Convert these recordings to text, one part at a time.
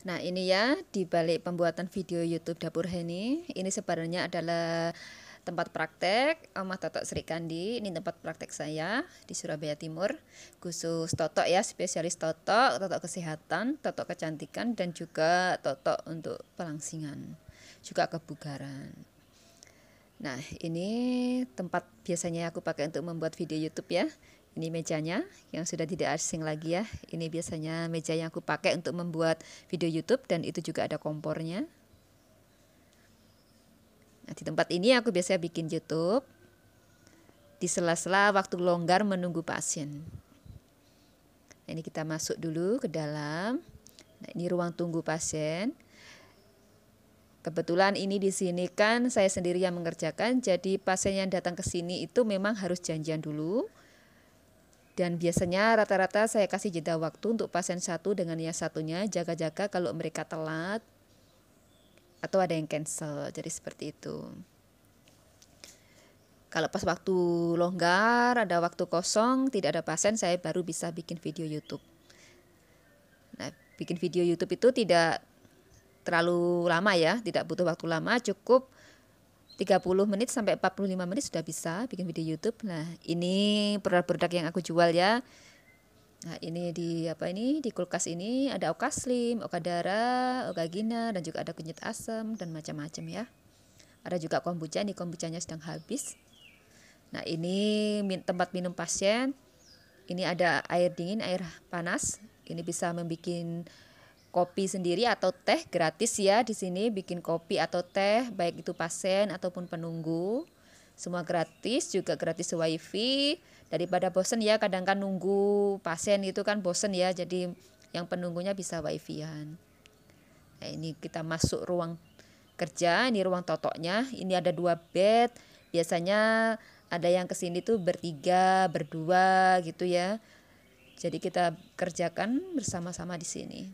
Nah ini ya di balik pembuatan video YouTube Dapur Heni ini sebenarnya adalah tempat praktek Omah eh, Totok Sri Kandi ini tempat praktek saya di Surabaya Timur khusus totok ya spesialis totok totok kesehatan totok kecantikan dan juga totok untuk pelangsingan juga kebugaran Nah ini tempat biasanya aku pakai untuk membuat video YouTube ya ini mejanya yang sudah tidak asing lagi ya. Ini biasanya meja yang aku pakai untuk membuat video YouTube dan itu juga ada kompornya. Nah, di tempat ini aku biasanya bikin YouTube di sela-sela waktu longgar menunggu pasien. Nah, ini kita masuk dulu ke dalam. Nah, ini ruang tunggu pasien. Kebetulan ini di sini kan saya sendiri yang mengerjakan, jadi pasien yang datang ke sini itu memang harus janjian dulu dan biasanya rata-rata saya kasih jeda waktu untuk pasien satu dengan yang satunya, jaga-jaga kalau mereka telat atau ada yang cancel. Jadi seperti itu. Kalau pas waktu longgar, ada waktu kosong, tidak ada pasien, saya baru bisa bikin video YouTube. Nah, bikin video YouTube itu tidak terlalu lama ya, tidak butuh waktu lama, cukup 30 menit sampai 45 menit sudah bisa bikin video YouTube. Nah, ini produk-produk yang aku jual ya. Nah, ini di apa ini? Di kulkas ini ada Oka Slim, Oka Dara, Gina dan juga ada kunyit asam dan macam-macam ya. Ada juga kombucha, ini kombuchanya sedang habis. Nah, ini min tempat minum pasien. Ini ada air dingin, air panas. Ini bisa membuat kopi sendiri atau teh gratis ya di sini bikin kopi atau teh baik itu pasien ataupun penunggu semua gratis juga gratis wifi daripada bosen ya kadang kan nunggu pasien itu kan bosen ya jadi yang penunggunya bisa wifi-an nah ini kita masuk ruang kerja ini ruang totoknya ini ada dua bed biasanya ada yang kesini tuh bertiga berdua gitu ya jadi kita kerjakan bersama-sama di sini.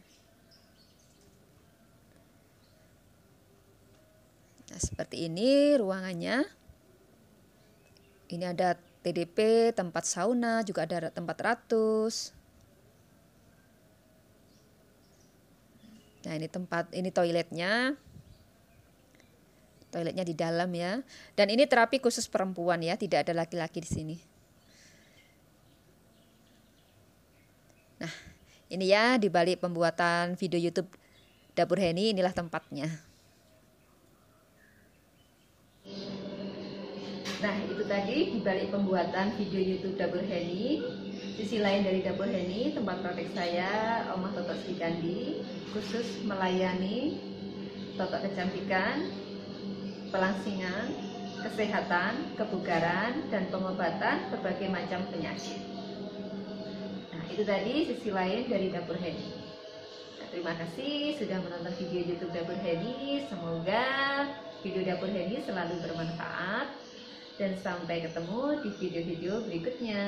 Nah, seperti ini ruangannya. Ini ada TDP, tempat sauna, juga ada tempat ratus. Nah, ini tempat ini toiletnya. Toiletnya di dalam ya. Dan ini terapi khusus perempuan ya, tidak ada laki-laki di sini. Nah, ini ya di balik pembuatan video YouTube Dapur Heni inilah tempatnya. Nah, itu tadi dibalik pembuatan video YouTube Double Henny. Sisi lain dari Double Henny, tempat praktek saya, Omah Toto Sri Kandi, khusus melayani totok kecantikan, pelangsingan, kesehatan, kebugaran, dan pengobatan berbagai macam penyakit. Nah, itu tadi sisi lain dari Double Henny. Nah, terima kasih sudah menonton video YouTube Double Henny. Semoga video Dapur Henny selalu bermanfaat dan sampai ketemu di video-video berikutnya.